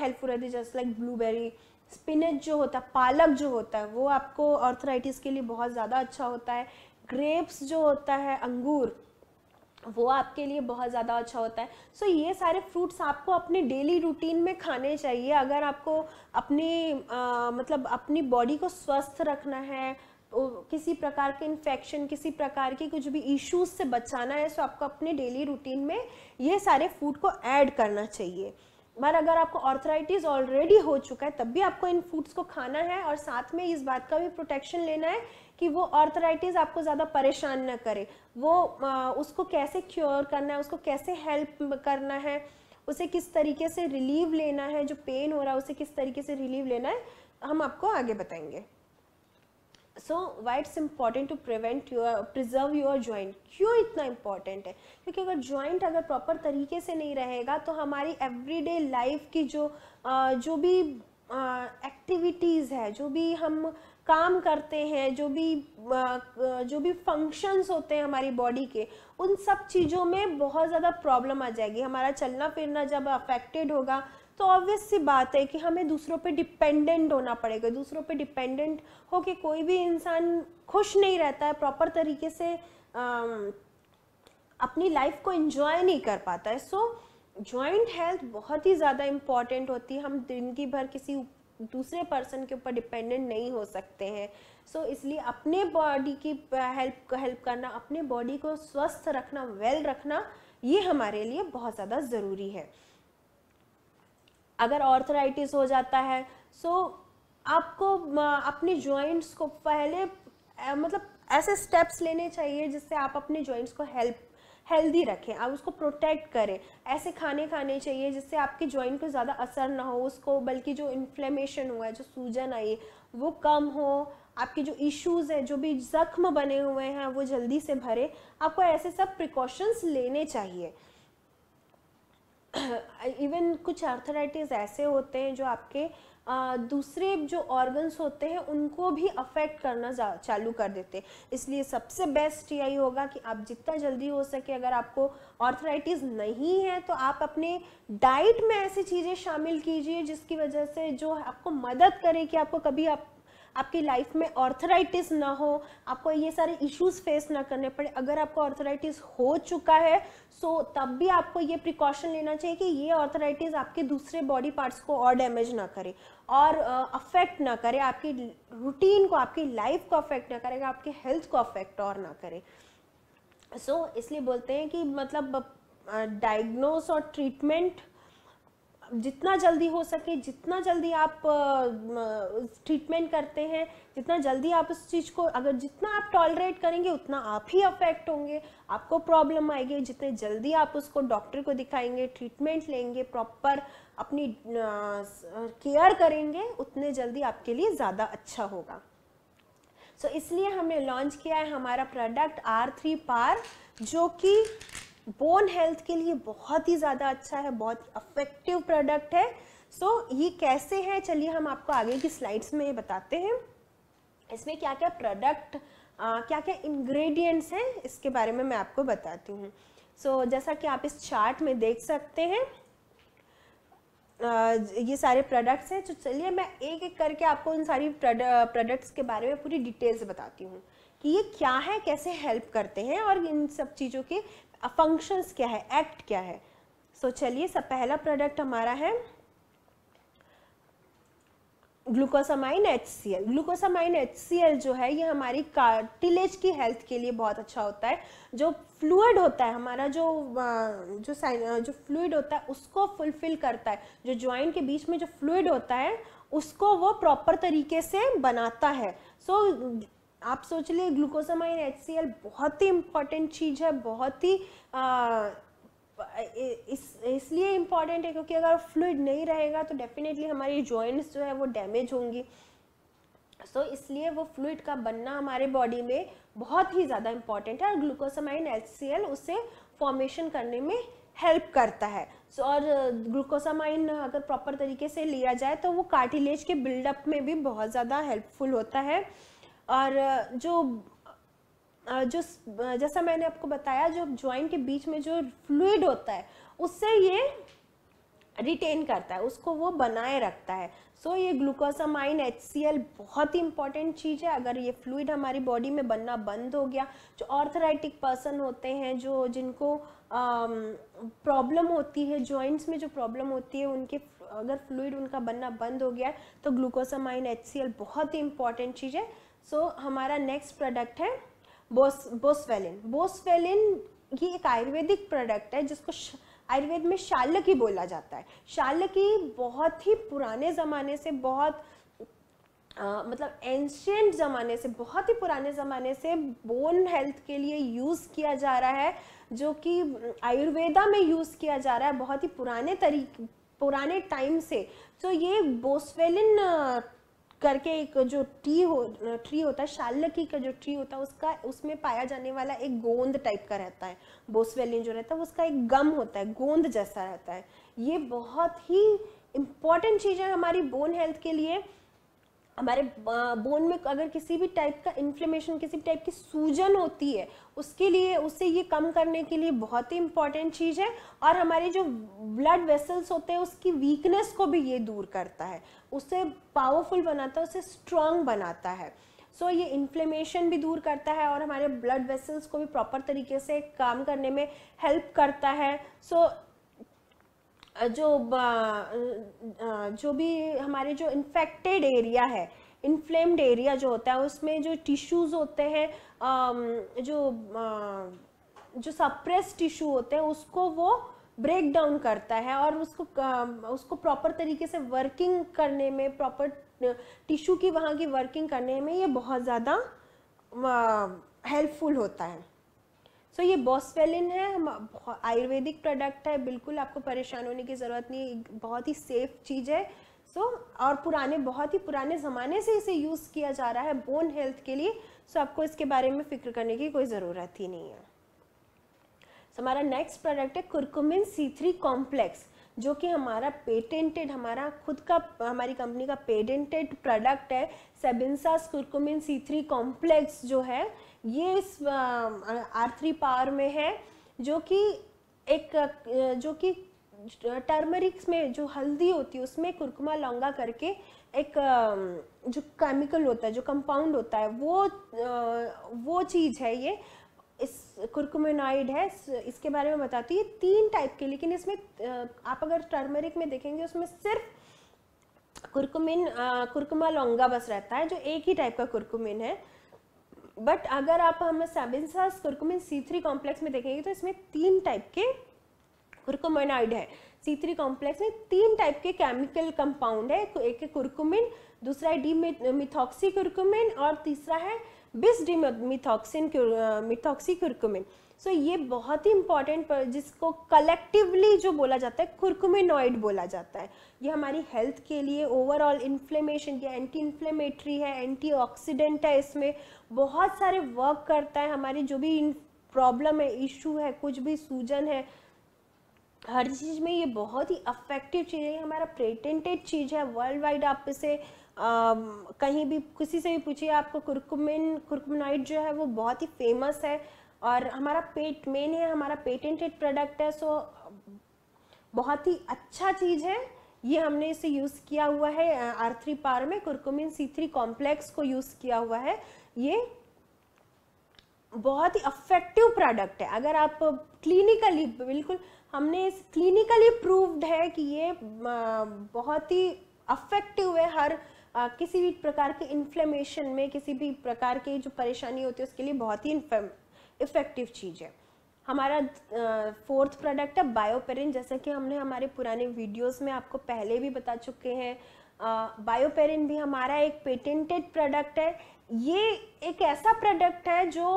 हेल्पफुल रहती है जस्ट लाइक ब्लूबेरी स्पिनच जो होता है पालक जो होता है वो आपको ऑर्थराइटिस के लिए बहुत ज़्यादा अच्छा होता है ग्रेप्स जो होता है अंगूर वो आपके लिए बहुत ज़्यादा अच्छा होता है सो so, ये सारे फ्रूट्स आपको अपने डेली रूटीन में खाने चाहिए अगर आपको अपनी आ, मतलब अपनी बॉडी को स्वस्थ रखना है किसी प्रकार के इन्फेक्शन किसी प्रकार के कुछ भी इश्यूज से बचाना है सो आपको अपने डेली रूटीन में ये सारे फूड को ऐड करना चाहिए मगर अगर आपको ऑर्थराइटिस ऑलरेडी हो चुका है तब भी आपको इन फूड्स को खाना है और साथ में इस बात का भी प्रोटेक्शन लेना है कि वो ऑर्थराइटिस आपको ज़्यादा परेशान ना करे वो आ, उसको कैसे क्योर करना है उसको कैसे हेल्प करना है उसे किस तरीके से रिलीव लेना है जो पेन हो रहा है उसे किस तरीके से रिलीव लेना है हम आपको आगे बताएंगे so why it's important to prevent your preserve your joint क्यों इतना इम्पॉर्टेंट है क्योंकि अगर ज्वाइंट अगर प्रॉपर तरीके से नहीं रहेगा तो हमारी एवरीडे लाइफ की जो uh, जो भी एक्टिविटीज़ uh, है जो भी हम काम करते हैं जो भी जो भी फंक्शंस होते हैं हमारी बॉडी के उन सब चीज़ों में बहुत ज़्यादा प्रॉब्लम आ जाएगी हमारा चलना फिरना जब अफेक्टेड होगा तो ऑब्वियस सी बात है कि हमें दूसरों पे डिपेंडेंट होना पड़ेगा दूसरों पे डिपेंडेंट हो के कोई भी इंसान खुश नहीं रहता है प्रॉपर तरीके से आ, अपनी लाइफ को इंजॉय नहीं कर पाता है सो जॉइंट हेल्थ बहुत ही ज़्यादा इम्पॉर्टेंट होती है हम जिंदगी भर किसी दूसरे पर्सन के ऊपर डिपेंडेंट नहीं हो सकते हैं सो so, इसलिए अपने बॉडी की हेल्प हेल्प करना अपने बॉडी को स्वस्थ रखना वेल रखना ये हमारे लिए बहुत ज़्यादा ज़रूरी है अगर ऑर्थराइटिस हो जाता है सो आपको अपने जॉइंट्स को पहले मतलब ऐसे स्टेप्स लेने चाहिए जिससे आप अपने जॉइंट्स को हेल्प हेल्दी रखें आप उसको प्रोटेक्ट करें ऐसे खाने खाने चाहिए जिससे आपके जॉइंट को ज़्यादा असर ना हो उसको बल्कि जो इन्फ्लेमेशन हुआ है जो सूजन आई वो कम हो आपके जो इश्यूज़ हैं जो भी ज़ख्म बने हुए हैं वो जल्दी से भरे आपको ऐसे सब प्रिकॉशंस लेने चाहिए इवन कुछ आर्थराइटिस ऐसे होते हैं जो आपके आ, दूसरे जो ऑर्गन्स होते हैं उनको भी अफेक्ट करना चालू कर देते हैं इसलिए सबसे बेस्ट यही होगा कि आप जितना जल्दी हो सके अगर आपको ऑर्थराइटिस नहीं है तो आप अपने डाइट में ऐसी चीज़ें शामिल कीजिए जिसकी वजह से जो आपको मदद करे कि आपको कभी आप आपकी लाइफ में ऑर्थराइटिस ना हो आपको ये सारे इश्यूज फेस ना करने पड़े अगर आपको ऑर्थराइटिस हो चुका है सो तब भी आपको ये प्रिकॉशन लेना चाहिए कि ये ऑर्थराइटिस आपके दूसरे बॉडी पार्ट्स को और डैमेज ना करे और अफेक्ट ना करे आपकी रूटीन को आपकी लाइफ को अफेक्ट ना करेगा आपके हेल्थ को अफेक्ट और ना करे सो so, इसलिए बोलते हैं कि मतलब डायग्नोस और ट्रीटमेंट जितना जल्दी हो सके जितना जल्दी आप ट्रीटमेंट करते हैं जितना जल्दी आप उस चीज़ को अगर जितना आप टॉलरेट करेंगे उतना आप ही अफेक्ट होंगे आपको प्रॉब्लम आएगी जितने जल्दी आप उसको डॉक्टर को दिखाएंगे ट्रीटमेंट लेंगे प्रॉपर अपनी केयर करेंगे उतने जल्दी आपके लिए ज़्यादा अच्छा होगा सो so, इसलिए हमने लॉन्च किया है हमारा प्रोडक्ट आर थ्री पार जो कि बोन हेल्थ के लिए बहुत ही ज़्यादा अच्छा है बहुत अफेक्टिव प्रोडक्ट है सो so, ये कैसे है चलिए हम आपको आगे की स्लाइड्स में ये बताते हैं इसमें क्या क्या प्रोडक्ट क्या क्या इंग्रेडिएंट्स हैं इसके बारे में मैं आपको बताती हूँ सो so, जैसा कि आप इस चार्ट में देख सकते हैं ये सारे प्रोडक्ट्स हैं तो चलिए मैं एक एक करके आपको इन सारी प्रोडक्ट्स के बारे में पूरी डिटेल्स बताती हूँ कि ये क्या है कैसे हेल्प करते हैं और इन सब चीज़ों के फंक्शंस क्या है एक्ट क्या है सो so, चलिए सब पहला प्रोडक्ट हमारा है glucosamine H C L glucosamine H C L जो है ये हमारी कार्टिलेज की हेल्थ के लिए बहुत अच्छा होता है जो फ्लूड होता है हमारा जो जो जो फ्लूड होता है उसको फुलफिल करता है जो ज्वाइंट के बीच में जो फ्लूड होता है उसको वो प्रॉपर तरीके से बनाता है सो so, आप सोच लिए ग्लूकोसामाइन एच बहुत ही इम्पॉर्टेंट चीज़ है बहुत ही इस इसलिए इम्पॉर्टेंट है क्योंकि अगर फ्लूड नहीं रहेगा तो डेफिनेटली हमारी जॉइंट्स जो है वो डैमेज होंगी सो so, इसलिए वो फ्लूड का बनना हमारे बॉडी में बहुत ही ज़्यादा इम्पॉर्टेंट है और ग्लूकोसामाइन एच उसे फॉर्मेशन करने में हेल्प करता है सो so, और ग्लूकोसामाइन अगर प्रॉपर तरीके से लिया जाए तो वो कार्टिलेज के बिल्डअप में भी बहुत ज़्यादा हेल्पफुल होता है और जो जो जैसा मैंने आपको बताया जो ज्वाइंट के बीच में जो फ्लूड होता है उससे ये रिटेन करता है उसको वो बनाए रखता है सो so, ये ग्लूकोसामाइन एच बहुत ही इंपॉर्टेंट चीज़ है अगर ये फ्लूड हमारी बॉडी में बनना बंद हो गया जो ऑर्थराइटिक पर्सन होते हैं जो जिनको प्रॉब्लम होती है जॉइंट्स में जो प्रॉब्लम होती है उनके अगर फ्लूड उनका बनना बंद हो गया है तो ग्लूकोसामाइन एच बहुत ही इंपॉर्टेंट चीज़ है सो so, हमारा नेक्स्ट प्रोडक्ट है बोस बोसवेलिन बोसवेलिन ये एक आयुर्वेदिक प्रोडक्ट है जिसको आयुर्वेद में की बोला जाता है शालकी बहुत ही पुराने ज़माने से बहुत आ, मतलब एंशियंट ज़माने से बहुत ही पुराने ज़माने से बोन हेल्थ के लिए यूज़ किया जा रहा है जो कि आयुर्वेदा में यूज़ किया जा रहा है बहुत ही पुराने तरीके पुराने टाइम से तो ये बोसवेलिन करके एक जो ट्री हो ट्री होता है शालकी का जो ट्री होता है उसका उसमें पाया जाने वाला एक गोंद टाइप का रहता है बोसवेलिन जो रहता है उसका एक गम होता है गोंद जैसा रहता है ये बहुत ही इम्पॉर्टेंट चीज़ है हमारी बोन हेल्थ के लिए हमारे बोन में अगर किसी भी टाइप का इन्फ्लेमेशन किसी भी टाइप की सूजन होती है उसके लिए उसे ये कम करने के लिए बहुत ही इंपॉर्टेंट चीज़ है और हमारे जो ब्लड वेसल्स होते हैं उसकी वीकनेस को भी ये दूर करता है उसे पावरफुल बनाता है उसे स्ट्रांग बनाता है सो so, ये इन्फ्लेमेशन भी दूर करता है और हमारे ब्लड वेसल्स को भी प्रॉपर तरीके से काम करने में हेल्प करता है सो so, जो जो भी हमारे जो इन्फेक्टेड एरिया है इन्फ्लेम्ड एरिया जो होता है उसमें जो टिश्यूज़ होते हैं जो जो सप्रेस टिश्यू होते हैं उसको वो ब्रेक डाउन करता है और उसको उसको प्रॉपर तरीके से वर्किंग करने में प्रॉपर टिश्यू की वहाँ की वर्किंग करने में ये बहुत ज़्यादा हेल्पफुल होता है सो so, ये बॉस्वेलिन है हम आयुर्वेदिक प्रोडक्ट है बिल्कुल आपको परेशान होने की ज़रूरत नहीं बहुत ही सेफ चीज़ है सो so, और पुराने बहुत ही पुराने ज़माने से इसे यूज़ किया जा रहा है बोन हेल्थ के लिए सो so, आपको इसके बारे में फ़िक्र करने की कोई ज़रूरत ही नहीं है सो हमारा नेक्स्ट प्रोडक्ट है कुरकुमिन सी थ्री कॉम्प्लेक्स जो कि हमारा पेटेंटेड हमारा खुद का हमारी कंपनी का पेटेंटेड प्रोडक्ट है Sabinsa's curcumin C three complex जो है ये इस आर थ्री पावर में है जो कि एक जो कि टर्मरिक्स में जो हल्दी होती है उसमें कुरकुमा लौंगा करके एक जो केमिकल होता है जो कंपाउंड होता है वो वो चीज़ है ये इस कुरकुमिनॉइड है इसके बारे में बताती है तीन टाइप के लेकिन इसमें आप अगर टर्मरिक में देखेंगे उसमें सिर्फ कुरकुमिन कुरकुमा लौंगा बस रहता है जो एक ही टाइप का कुरकुमिन है बट अगर आप हमें Sabinsa's curcumin C three complex में देखेंगे तो इसमें तीन टाइप के कुरकुमेनाइड है सी थ्री कॉम्प्लेक्स में तीन टाइप के केमिकल कंपाउंड है एक है कुरकुमिन दूसरा है डी मिथॉक्सी कुरकुमिन और तीसरा है bis de methoxin methoxy curcumin so ये बहुत ही इंपॉर्टेंट जिसको कलेक्टिवली जो बोला जाता है कुरकुमिनॉइड बोला जाता है ये हमारी हेल्थ के लिए ओवरऑल इन्फ्लेमेशन ये एंटी इन्फ्लेमेटरी है एंटीऑक्सीडेंट है इसमें बहुत सारे वर्क करता है हमारी जो भी प्रॉब्लम है इशू है कुछ भी सूजन है हर चीज़ में ये बहुत ही अफेक्टिव चीज़ है हमारा पेटेंटेड चीज़ है वर्ल्ड वाइड आप इसे आ, कहीं भी किसी से भी पूछिए आपको कुरकुमिन कुरकुमनाइट जो है वो बहुत ही फेमस है और हमारा पेट मेन है हमारा पेटेंटेड प्रोडक्ट है सो बहुत ही अच्छा चीज़ है ये हमने इसे यूज़ किया हुआ है आर थ्री पार में कुरकुमिन सी थ्री कॉम्प्लेक्स को यूज़ किया हुआ है ये बहुत ही अफेक्टिव प्रोडक्ट है अगर आप क्लिनिकली बिल्कुल हमने इस क्लिनिकली प्रूव्ड है कि ये बहुत ही अफेक्टिव है हर आ, किसी भी प्रकार के इन्फ्लेमेशन में किसी भी प्रकार की जो परेशानी होती है उसके लिए बहुत ही इफेक्टिव चीज़ है हमारा फोर्थ प्रोडक्ट है बायोपेरिन जैसे कि हमने हमारे पुराने वीडियोस में आपको पहले भी बता चुके हैं बायोपेरिन भी हमारा एक पेटेंटेड प्रोडक्ट है ये एक ऐसा प्रोडक्ट है जो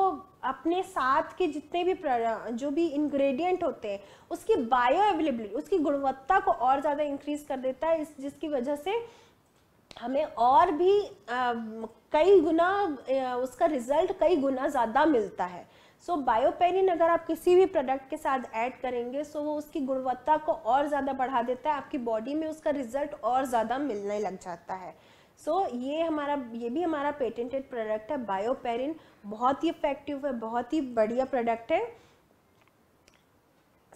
अपने साथ के जितने भी जो भी इंग्रेडिएंट होते हैं उसकी बायो अवेलेबिलिटी उसकी गुणवत्ता को और ज़्यादा इंक्रीज कर देता है इस जिसकी वजह से हमें और भी कई गुना उसका रिजल्ट कई गुना ज़्यादा मिलता है सो so, बायोपेनिन अगर आप किसी भी प्रोडक्ट के साथ ऐड करेंगे सो so वो उसकी गुणवत्ता को और ज़्यादा बढ़ा देता है आपकी बॉडी में उसका रिजल्ट और ज़्यादा मिलने लग जाता है सो so, ये हमारा ये भी हमारा पेटेंटेड प्रोडक्ट है बायोपेरिन बहुत ही इफेक्टिव है बहुत ही बढ़िया प्रोडक्ट है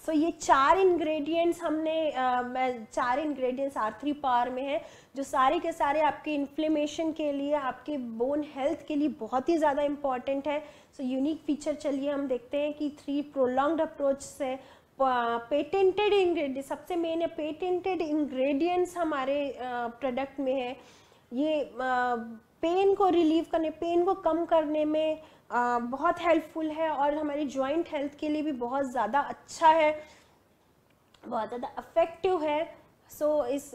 सो ये चार इंग्रेडिएंट्स हमने मैं चार इंग्रेडिएंट्स आर थ्री पावर में है जो सारे के सारे आपके इन्फ्लेमेशन के लिए आपके बोन हेल्थ के लिए बहुत ही ज़्यादा इम्पॉर्टेंट है सो यूनिक फीचर चलिए हम देखते हैं कि थ्री प्रोलॉन्ग्ड अप्रोच से पेटेंटेड इंग्रेडिएंट सबसे मेन है पेटेंटेड इंग्रेडिएंट्स हमारे प्रोडक्ट में है ये पेन को रिलीव करने पेन को कम करने में बहुत हेल्पफुल है और हमारी जॉइंट हेल्थ के लिए भी बहुत ज़्यादा अच्छा है बहुत ज़्यादा अफेक्टिव है सो so, इस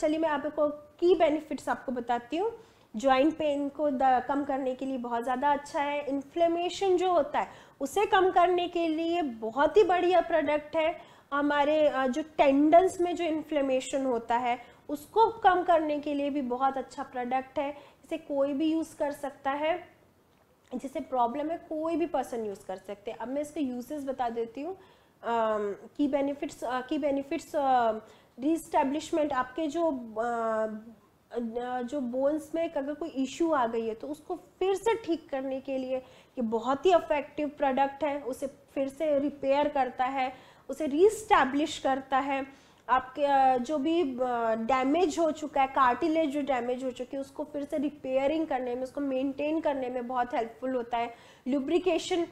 चलिए मैं आपको की बेनिफिट्स आपको बताती हूँ जॉइंट पेन को कम करने के लिए बहुत ज़्यादा अच्छा है इन्फ्लेमेशन जो होता है उसे कम करने के लिए बहुत ही बढ़िया प्रोडक्ट है हमारे जो टेंडन्स में जो इन्फ्लेमेशन होता है उसको कम करने के लिए भी बहुत अच्छा प्रोडक्ट है इसे कोई भी यूज़ कर सकता है जिसे प्रॉब्लम है कोई भी पर्सन यूज़ कर सकते हैं अब मैं इसके यूजेस बता देती हूँ की बेनिफिट्स की बेनिफिट्स रीस्टैब्लिशमेंट आपके जो जो बोन्स में अगर कोई इशू आ गई है तो उसको फिर से ठीक करने के लिए ये बहुत ही अफेक्टिव प्रोडक्ट है उसे फिर से रिपेयर करता है उसे रीस्टैब्लिश करता है आपके जो भी डैमेज हो चुका है कार्टिलेज जो डैमेज हो चुकी है उसको फिर से रिपेयरिंग करने में उसको मेंटेन करने में बहुत हेल्पफुल होता है लुब्रिकेशन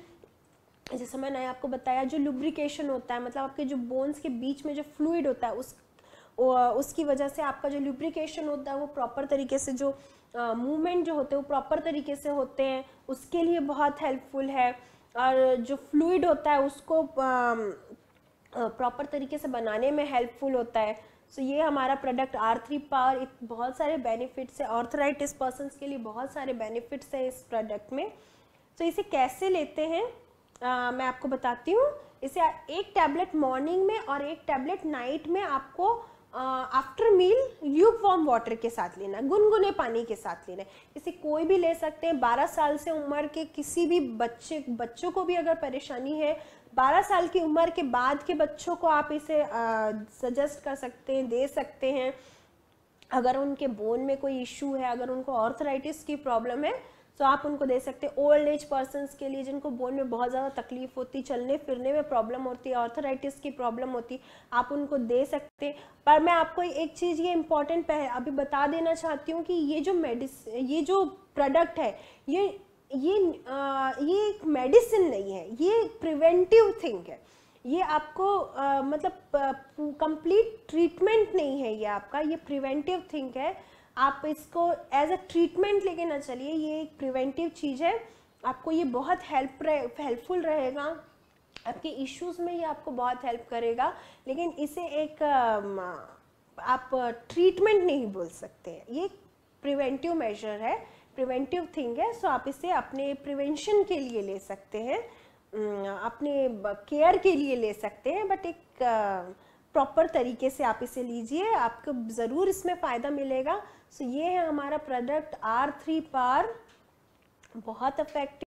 जैसे मैंने आपको बताया जो लुब्रिकेशन होता है मतलब आपके जो बोन्स के बीच में जो फ्लूड होता है उस उसकी वजह से आपका जो लुब्रिकेशन होता है वो प्रॉपर तरीके से जो मूवमेंट जो होते हैं वो प्रॉपर तरीके से होते हैं उसके लिए बहुत हेल्पफुल है और जो फ्लूड होता है उसको आ, प्रॉपर तरीके से बनाने में हेल्पफुल होता है सो so, ये हमारा प्रोडक्ट आर थ्री पावर एक बहुत सारे बेनिफिट्स है ऑर्थराइटिस पर्सनस के लिए बहुत सारे बेनिफिट्स हैं इस प्रोडक्ट में सो so, इसे कैसे लेते हैं आ, मैं आपको बताती हूँ इसे एक टैबलेट मॉर्निंग में और एक टैबलेट नाइट में आपको after meal lukewarm water के साथ लेना गुनगुने पानी के साथ लेना है इसे कोई भी ले सकते हैं 12 साल से उम्र के किसी भी बच्चे बच्चों को भी अगर परेशानी है 12 साल की उम्र के बाद के बच्चों को आप इसे सजेस्ट कर सकते हैं दे सकते हैं अगर उनके बोन में कोई इश्यू है अगर उनको ऑर्थराइटिस की प्रॉब्लम है तो आप उनको दे सकते हैं ओल्ड एज पर्सन के लिए जिनको बोन में बहुत ज़्यादा तकलीफ होती चलने फिरने में प्रॉब्लम होती है ऑर्थराइटिस की प्रॉब्लम होती आप उनको दे सकते हैं पर मैं आपको एक चीज़ ये इम्पॉर्टेंट अभी बता देना चाहती हूँ कि ये जो मेडिस ये जो प्रोडक्ट है ये ये आ, ये एक मेडिसिन नहीं है ये प्रिवेंटिव थिंग है ये आपको आ, मतलब कंप्लीट ट्रीटमेंट नहीं है ये आपका ये प्रिवेंटिव थिंग है आप इसको एज अ ट्रीटमेंट लेके ना चलिए ये एक प्रिवेंटिव चीज़ है आपको ये बहुत हेल्प रहे हेल्पफुल रहेगा आपके इश्यूज़ में ये आपको बहुत हेल्प करेगा लेकिन इसे एक आप ट्रीटमेंट नहीं बोल सकते ये प्रिवेंटिव मेजर है प्रिवेंटिव थिंग है सो आप इसे अपने प्रिवेंशन के लिए ले सकते हैं अपने केयर के लिए ले सकते हैं बट एक प्रॉपर तरीके से आप इसे लीजिए आपको ज़रूर इसमें फ़ायदा मिलेगा सो so, ये है हमारा प्रोडक्ट आर थ्री पार बहुत इफेक्टिव